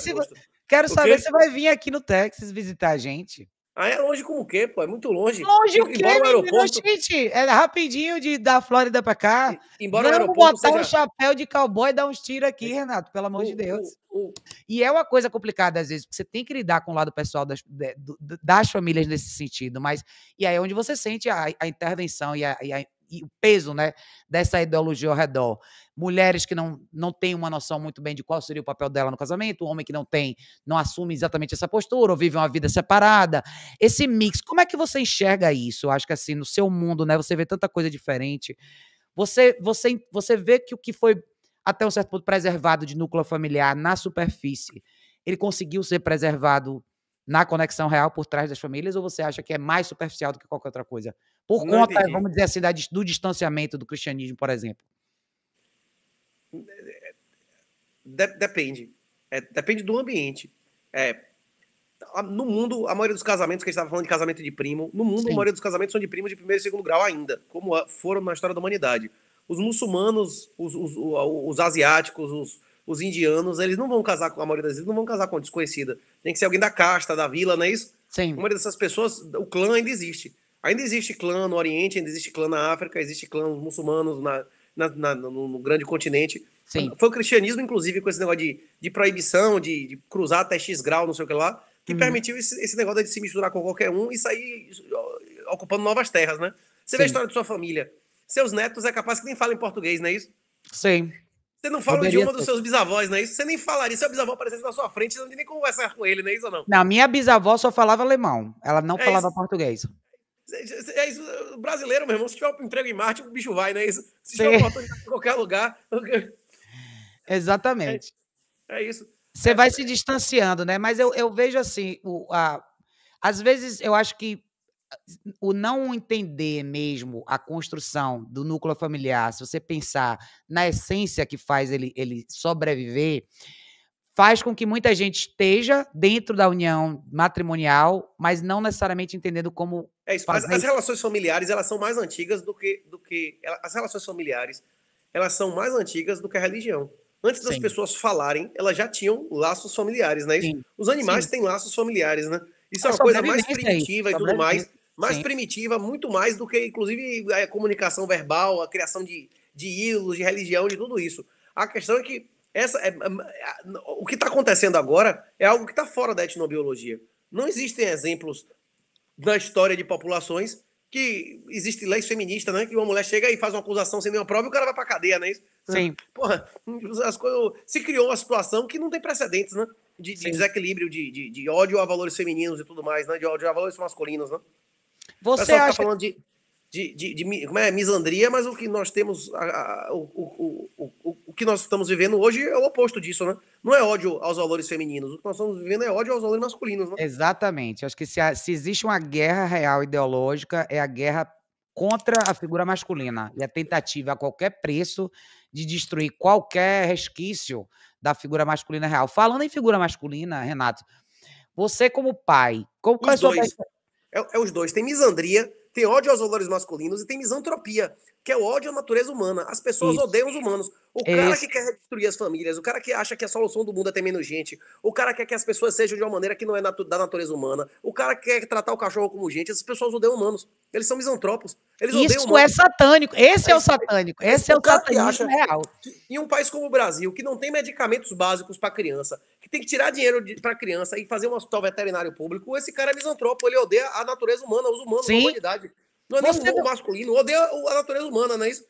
se, quero Porque... saber se vai vir aqui no Texas visitar a gente. Ah, é longe como o quê, pô? É muito longe. Longe o quê, embora aeroporto... gente? É rapidinho de da Flórida pra cá. E, embora Vamos botar seja... um chapéu de cowboy e dar uns tiros aqui, é, Renato, pelo amor de Deus. E é uma coisa complicada, às vezes, porque você tem que lidar com o lado pessoal das, das famílias nesse sentido, mas... E aí é onde você sente a, a intervenção e a, e a e o peso né, dessa ideologia ao redor. Mulheres que não, não têm uma noção muito bem de qual seria o papel dela no casamento, o homem que não tem, não assume exatamente essa postura, ou vive uma vida separada. Esse mix, como é que você enxerga isso? Eu acho que assim, no seu mundo, né, você vê tanta coisa diferente. Você, você, você vê que o que foi até um certo ponto preservado de núcleo familiar na superfície, ele conseguiu ser preservado na conexão real por trás das famílias ou você acha que é mais superficial do que qualquer outra coisa? Por Não conta, entendi. vamos dizer assim, do distanciamento do cristianismo, por exemplo. Depende. É, depende do ambiente. É, no mundo, a maioria dos casamentos, que a gente estava falando de casamento de primo, no mundo, Sim. a maioria dos casamentos são de primos de primeiro e segundo grau ainda, como foram na história da humanidade. Os muçulmanos, os, os, os asiáticos, os, os indianos, eles não vão casar com a maioria das vezes, não vão casar com desconhecida. Tem que ser alguém da casta, da vila, não é isso? Sim. Uma dessas pessoas, o clã ainda existe. Ainda existe clã no Oriente, ainda existe clã na África, existe clã nos muçulmanos na, na, na no, no, grande continente. Sim. Foi o cristianismo, inclusive, com esse negócio de, de proibição, de, de cruzar até X grau, não sei o que lá, que hum. permitiu esse, esse negócio de se misturar com qualquer um e sair ocupando novas terras, né? Você Sim. vê a história de sua família. Seus netos é capaz que nem falam português, não é isso? Sim. Você não fala de o idioma dos seus bisavós, não é isso? Você nem falaria. se Seu bisavô aparecesse na sua frente, você não tem nem conversar com ele, não é isso ou não? Não, minha bisavó só falava alemão. Ela não é falava isso. português. É, é, é, é isso, brasileiro, meu irmão. Se tiver um emprego em Marte, o bicho vai, não é isso? Se tiver oportunidade em qualquer lugar. Exatamente. É, é isso. Você é. vai se distanciando, né? Mas eu, eu vejo assim, o, a, às vezes eu acho que o não entender mesmo a construção do núcleo familiar, se você pensar na essência que faz ele, ele sobreviver, faz com que muita gente esteja dentro da união matrimonial, mas não necessariamente entendendo como. É isso. As, as, relações familiares elas são mais antigas do que do que as relações familiares elas são mais antigas do que a religião. Antes das Sim. pessoas falarem, elas já tinham laços familiares, né? Os animais Sim. têm laços familiares, né? Isso é, é uma coisa mais é primitiva e tudo mais mais Sim. primitiva, muito mais do que, inclusive, a comunicação verbal, a criação de, de ídolos, de religião, de tudo isso. A questão é que essa é, é, é o que está acontecendo agora é algo que está fora da etnobiologia. Não existem exemplos na história de populações que existe leis feministas, né? Que uma mulher chega e faz uma acusação sem nenhuma prova e o cara vai pra cadeia, né? né? Sim. Porra, as coisas, se criou uma situação que não tem precedentes, né? De, de desequilíbrio, de, de, de, ódio a valores femininos e tudo mais, né? De ódio a valores masculinos, né? Você acha... Tá falando de, de, de, de, como é, misandria, mas o que nós temos, a, a, o, o, o, o que nós estamos vivendo hoje é o oposto disso, né? Não é ódio aos valores femininos, o que nós estamos vivendo é ódio aos valores masculinos. Né? Exatamente, acho que se, se existe uma guerra real ideológica, é a guerra contra a figura masculina e a tentativa a qualquer preço de destruir qualquer resquício da figura masculina real. Falando em figura masculina, Renato, você como pai, como, quais, é dois. É, é os dois. Tem misandria, tem ódio aos valores masculinos e tem misantropia, que é o ódio à natureza humana. As pessoas Isso. odeiam os humanos. O cara isso. que quer destruir as famílias, o cara que acha que a solução do mundo é ter menos gente, o cara quer que as pessoas sejam de uma maneira que não é natu da natureza humana, o cara que quer tratar o cachorro como gente, essas pessoas odeiam humanos. Eles são misantropos. Eles Isso é satânico. Esse é, é o satânico. Esse é, é o satanismo acha real. em um país como o Brasil, que não tem medicamentos básicos para criança, que tem que tirar dinheiro para criança e fazer um hospital veterinário público, esse cara é misantropo. Ele odeia a natureza humana, os humanos, Sim. a humanidade. Não é Você nem não... masculino, odeia a natureza humana, não é isso?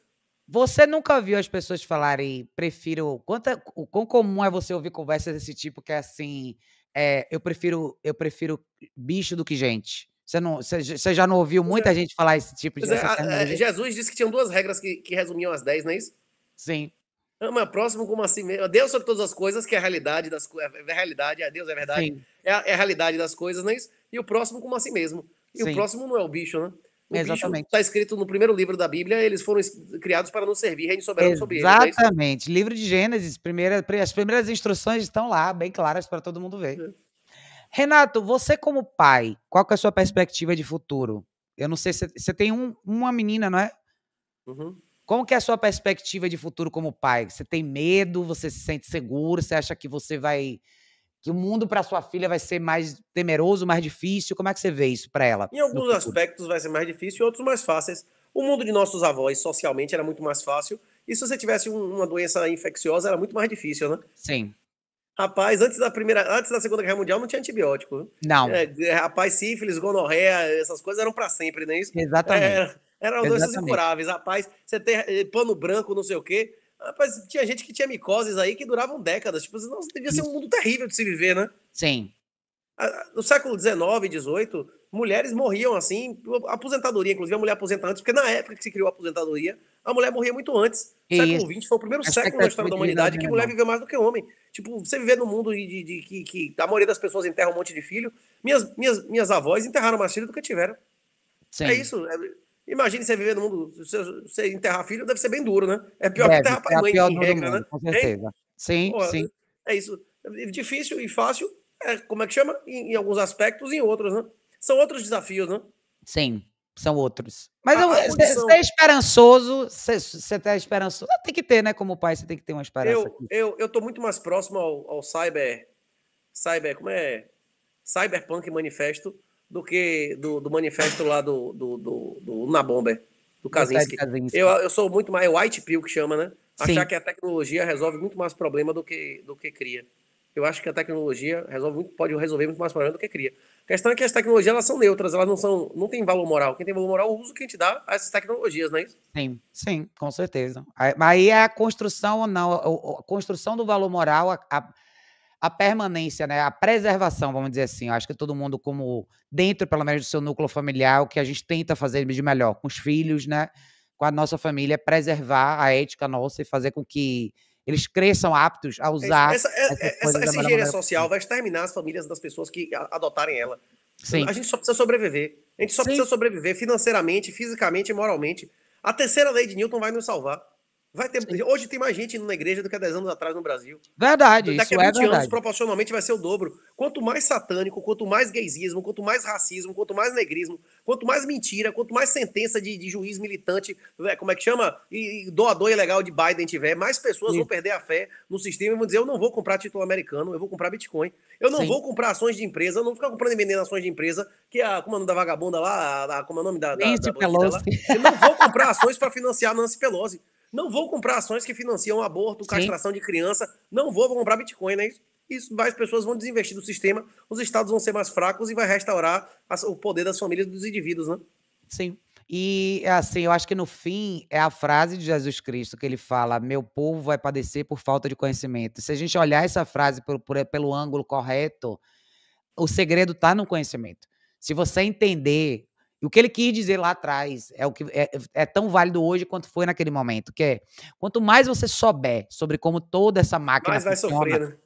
Você nunca viu as pessoas falarem, prefiro. Quanta? o quão comum é você ouvir conversas desse tipo que é assim. É, eu prefiro eu prefiro bicho do que gente. Você, não, você, você já não ouviu é. muita gente falar esse tipo de. Mas, é, a, a, é, Jesus disse que tinham duas regras que, que resumiam as dez, não é isso? Sim. Ama próximo como assim mesmo. Deus sobre todas as coisas, que é a realidade das coisas. É a realidade, é Deus, é a verdade. É a, é a, realidade das coisas, não é isso? E o próximo como assim mesmo. E Sim. o próximo não é o bicho, né? O Exatamente. Está escrito no primeiro livro da Bíblia, eles foram criados para não servir, reino soberano sobre eles. Exatamente. livro de Gênesis, primeira, as primeiras instruções estão lá, bem claras para todo mundo ver. É. Renato, você como pai, qual que é a sua perspectiva de futuro? Eu não sei, se você tem um, uma menina, não é? Uhum. Como que é a sua perspectiva de futuro como pai? Você tem medo? Você se sente seguro? Você acha que você vai que o mundo para sua filha vai ser mais temeroso, mais difícil? Como é que você vê isso para ela? Em alguns aspectos vai ser mais difícil, em outros mais fáceis. O mundo de nossos avós socialmente era muito mais fácil. E se você tivesse uma doença infecciosa era muito mais difícil, né? Sim. Rapaz, antes da primeira, antes da Segunda Guerra Mundial não tinha antibiótico. Não. É, é, rapaz, sífilis, gonorreia, essas coisas eram para sempre, não é isso? Exatamente. eram doenças incuráveis, rapaz. Você ter eh, pano branco, não sei o quê. Rapaz, tinha gente que tinha micoses aí que duravam décadas. Tipo, não, devia ser um mundo terrível de se viver, né? Sim. No século XIX, XVIII, mulheres morriam assim, aposentadoria, inclusive a mulher aposenta antes, porque na época que se criou a aposentadoria, a mulher morria muito antes. O século XX foi o primeiro século da história da humanidade que a mulher viveu mais do que homem. Tipo, você viver num mundo de, de, de que, que, a maioria das pessoas enterra um monte de filho. Minhas, minhas, minhas avós enterraram mais filho do que tiveram. Sim. É isso. É, imagine você viver no mundo. Você, enterrar filho deve ser bem duro, né? É pior deve, que enterrar pai é mãe, pior em regra, mundo, né? Com certeza. Hein? Sim, sim. É isso. É difícil e fácil, é, como é que chama? Em, em alguns aspectos e em outros, né? São outros desafios, né? Sim são outros. Mas você ah, condição... é esperançoso, você tá esperançoso. Ah, tem que ter, né? Como pai, você tem que ter uma esperança. Eu, eu, eu tô muito mais próximo ao, ao cyber, cyber, como é? Cyberpunk Manifesto do que do, do manifesto lá do, do, do, do Nabomber, do Kaczynski. Kazinski. Eu, eu sou muito mais white pill que chama, né? Achar Sim. que a tecnologia resolve muito mais problema do que, do que cria. Eu acho que a tecnologia resolve muito, pode resolver muito mais problemas do que cria. A questão é que as tecnologias elas são neutras, elas não são, não tem valor moral. Quem tem valor moral é o uso que a gente dá a essas tecnologias, não é isso? Sim, sim, com certeza. Aí é a construção ou não, a construção do valor moral, a, a, a permanência, né? A preservação, vamos dizer assim. Eu acho que todo mundo, como dentro, pelo menos, do seu núcleo familiar, o que a gente tenta fazer de melhor com os filhos, né? Com a nossa família, é preservar a ética nossa e fazer com que eles cresçam aptos a usar. Essa, é, é, essa, essa engenharia social vai exterminar as famílias das pessoas que adotarem ela. Sim. A gente só precisa sobreviver. A gente só Sim. precisa sobreviver financeiramente, fisicamente e moralmente. A terceira lei de Newton vai nos salvar. Vai ter, hoje tem mais gente na igreja do que há 10 anos atrás no Brasil. Verdade, Daqui isso a 20 é verdade. anos, proporcionalmente, vai ser o dobro. Quanto mais satânico, quanto mais gaysismo, quanto mais racismo, quanto mais negrismo, quanto mais mentira, quanto mais sentença de, de juiz militante, é, como é que chama? E, e doador ilegal de Biden tiver, mais pessoas Sim. vão perder a fé no sistema e vão dizer: eu não vou comprar título americano, eu vou comprar Bitcoin. Eu não Sim. vou comprar ações de empresa, eu não vou ficar comprando e vendendo ações de empresa, que é a, como é o nome da vagabunda lá, a, a, como é o nome da. Nancy da, da Pelosi. Eu não vou comprar ações para financiar Nancy Pelosi. Não vou comprar ações que financiam aborto, castração Sim. de criança. Não vou, vou comprar Bitcoin, né? Isso, isso, mais pessoas vão desinvestir do sistema, os estados vão ser mais fracos e vai restaurar as, o poder das famílias e dos indivíduos, né? Sim. E assim, eu acho que no fim é a frase de Jesus Cristo que ele fala: Meu povo vai padecer por falta de conhecimento. Se a gente olhar essa frase por, por, pelo ângulo correto, o segredo está no conhecimento. Se você entender e o que ele quis dizer lá atrás é o que é, é, tão válido hoje quanto foi naquele momento, que é quanto mais você souber sobre como toda essa máquina mais vai sofrer, né?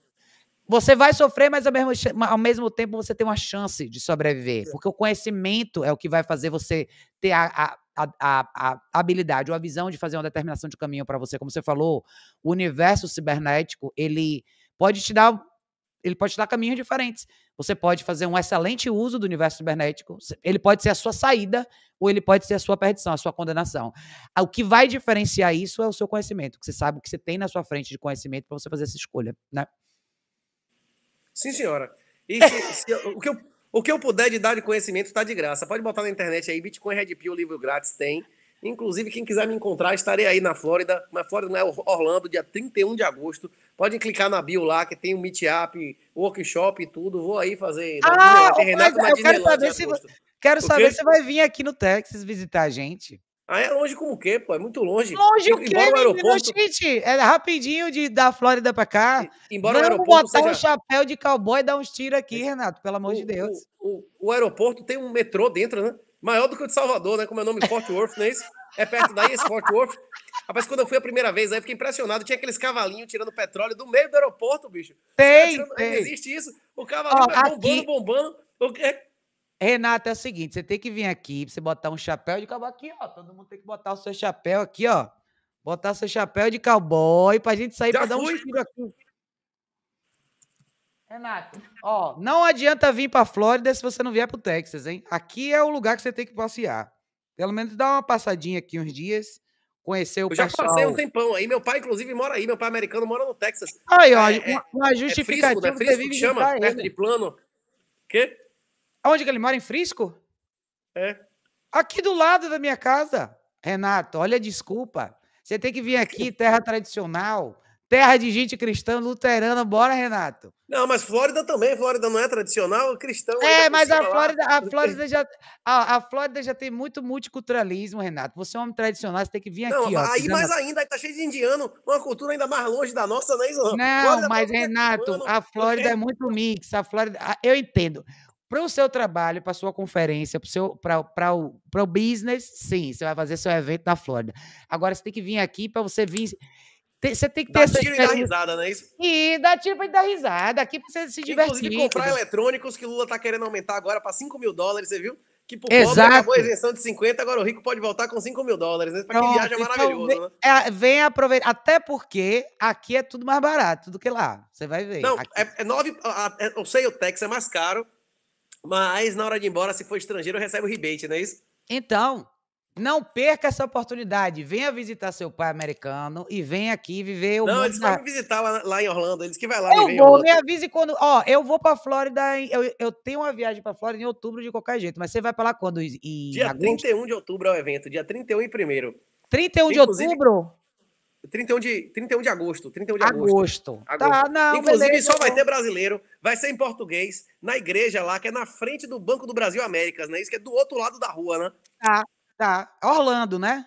Você vai sofrer, mas ao mesmo, ao mesmo tempo você tem uma chance de sobreviver. É. Porque o conhecimento é o que vai fazer você ter a a, a, a, habilidade ou a visão de fazer uma determinação de caminho para você, como você falou, o universo cibernético, ele pode te dar ele pode te dar caminhos diferentes. Você pode fazer um excelente uso do universo cibernético, ele pode ser a sua saída ou ele pode ser a sua perdição, a sua condenação. Ah, o que vai diferenciar isso é o seu conhecimento, que você sabe o que você tem na sua frente de conhecimento para você fazer essa escolha, né? Sim, senhora. E se, se, o, que eu, o que eu puder de dar de conhecimento está de graça. Pode botar na internet aí, Bitcoin Red Pill, livro grátis tem. Inclusive, quem quiser me encontrar, estarei aí na Flórida. Na Flórida não é Orlando, dia 31 de agosto. Pode clicar na bio lá, que tem o um meetup, workshop e tudo. Vou aí fazer. Ah, mas é, eu quero saber, se, quero saber se vai vir aqui no Texas visitar a gente. Ah, é longe como o quê, pô? É muito longe. Longe o quê, Aeroporto... Gente, é rapidinho de, da Flórida pra cá. embora Vamos o aeroporto botar seja... um chapéu de cowboy e dar uns tiros aqui, é, Renato, pelo amor o, de Deus. O, o, o, aeroporto tem um metrô dentro, né? Maior do que o de Salvador, né? Como é o nome Fort Worth, não é isso? É perto daí esse Fort Worth. Rapaz, quando eu fui a primeira vez aí, fiquei impressionado. Tinha aqueles cavalinhos tirando petróleo do meio do aeroporto, bicho. Tem, tirando... tem. Existe isso. O cavalinho Ó, tá aqui... bombando, bombando. O quê? Renato, é o seguinte, você tem que vir aqui, você botar um chapéu de cowboy aqui, ó. Todo mundo tem que botar o seu chapéu aqui, ó. Botar seu chapéu de cowboy pra gente sair Já pra fui. dar um tiro aqui. Renato, ó, não adianta vir a Flórida se você não vier o Texas, hein? Aqui é o lugar que você tem que passear. Pelo menos dá uma passadinha aqui uns dias, conhecer o pessoal. Eu já passei um tempão aí. Meu pai, inclusive, mora aí. Meu pai é americano mora no Texas. Aí, ó, é, uma justificativa. É, é Frisco, né? Frisco que chama, perto de plano. Quê? Onde que ele mora? Em Frisco? É. Aqui do lado da minha casa. Renato, olha desculpa. Você tem que vir aqui, terra tradicional. Terra de gente cristã, luterana, bora, Renato. Não, mas Flórida também, Flórida não é tradicional é cristão. É, mas a Flórida, a Flórida, já, a, a, Flórida já tem muito multiculturalismo, Renato. Você é um homem tradicional, você tem que vir não, aqui. Não, aí mais ainda, aí tá cheio de indiano, uma cultura ainda mais longe da nossa, né, Islã? Não, Flórida tá mas Renato, a Flórida é muito mix, a Flórida, eu entendo. Para o seu trabalho, para sua conferência, para o, o business, sim, você vai fazer seu evento na Flórida. Agora, você tem que vir aqui para você vir você tem que ter dá tiro e dá risada, não é isso? E dá tiro e dá risada. Aqui pra você se divertir. Inclusive, comprar eletrônicos que Lula tá querendo aumentar agora para 5 mil dólares, você viu? Que por Exato. pobre acabou a isenção de 50, agora o rico pode voltar com 5 mil dólares. Né? Pra Pronto, quem viaja é então maravilhoso, vem, né? É, vem aproveitar. Até porque aqui é tudo mais barato do que lá. Você vai ver. Não, aqui. é, é nove. É, eu sei, o Tex é mais caro, mas na hora de ir embora, se for estrangeiro, recebe o rebate, não é isso? Então, não perca essa oportunidade. Venha visitar seu pai americano e venha aqui viver o. Não, eles vão me visitar lá, lá, em Orlando. Eles que vai lá. Eu vou, me avise quando. Ó, eu vou para Flórida. Eu, eu tenho uma viagem para Flórida em outubro de qualquer jeito. Mas você vai para lá quando? Em dia agosto? 31 de outubro é o evento. Dia 31 e primeiro. 31 de outubro? 31 de, 31 de agosto. 31 de agosto. Agosto. Tá, agosto. Tá, não, Inclusive, beleza, só vai ter brasileiro, vai ser em português, na igreja lá, que é na frente do Banco do Brasil Américas, né? Isso que é do outro lado da rua, né? Tá. Tá, Orlando, né?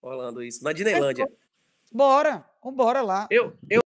Orlando, isso. Na Disneylândia. Bora, vambora lá. Eu, eu